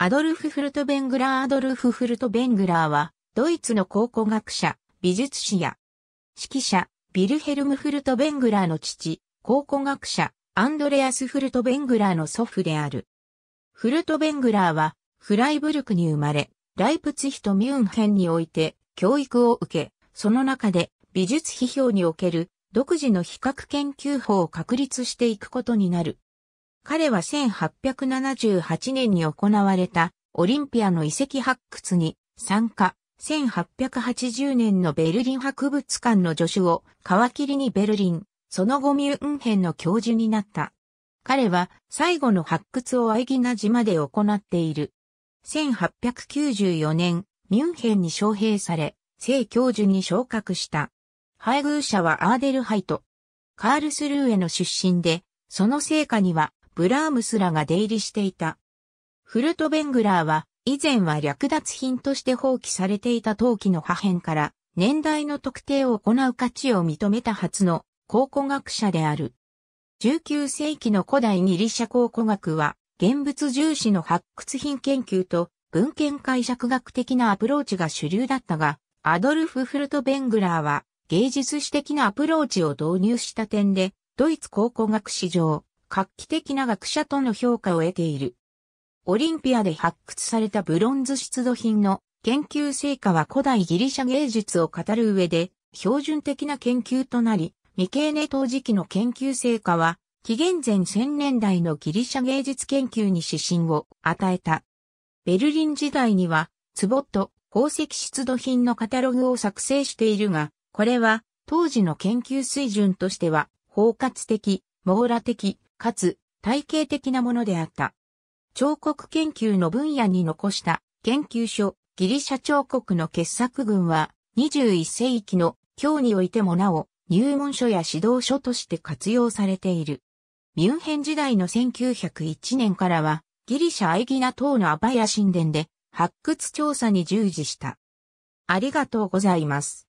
アドルフ・フルトベングラーアドルフ・フルトベングラーは、ドイツの考古学者、美術史や、指揮者、ビルヘルム・フルトベングラーの父、考古学者、アンドレアス・フルトベングラーの祖父である。フルトベングラーは、フライブルクに生まれ、ライプツヒとミュンヘンにおいて、教育を受け、その中で、美術批評における、独自の比較研究法を確立していくことになる。彼は1878年に行われたオリンピアの遺跡発掘に参加、1880年のベルリン博物館の助手を皮切りにベルリン、その後ミュンヘンの教授になった。彼は最後の発掘をアイギナ島で行っている。1894年、ミュンヘンに招聘され、正教授に昇格した。配偶者はアーデルハイト。カールスルーへの出身で、その成果にはブラームスらが出入りしていた。フルトベングラーは、以前は略奪品として放棄されていた陶器の破片から、年代の特定を行う価値を認めた初の考古学者である。19世紀の古代ギリシャ考古学は、現物重視の発掘品研究と文献解釈学的なアプローチが主流だったが、アドルフ・フルトベングラーは芸術史的なアプローチを導入した点で、ドイツ考古学史上画期的な学者との評価を得ている。オリンピアで発掘されたブロンズ出土品の研究成果は古代ギリシャ芸術を語る上で標準的な研究となり、未経年当時期の研究成果は、紀元前1000年代のギリシャ芸術研究に指針を与えた。ベルリン時代には、壺と宝石出土品のカタログを作成しているが、これは当時の研究水準としては包括的網羅的、かつ体系的なものであった。彫刻研究の分野に残した研究所、ギリシャ彫刻の傑作群は、21世紀の今日においてもなお、入門書や指導書として活用されている。ミュンヘン時代の1901年からは、ギリシャアイギナ島のアバヤ神殿で発掘調査に従事した。ありがとうございます。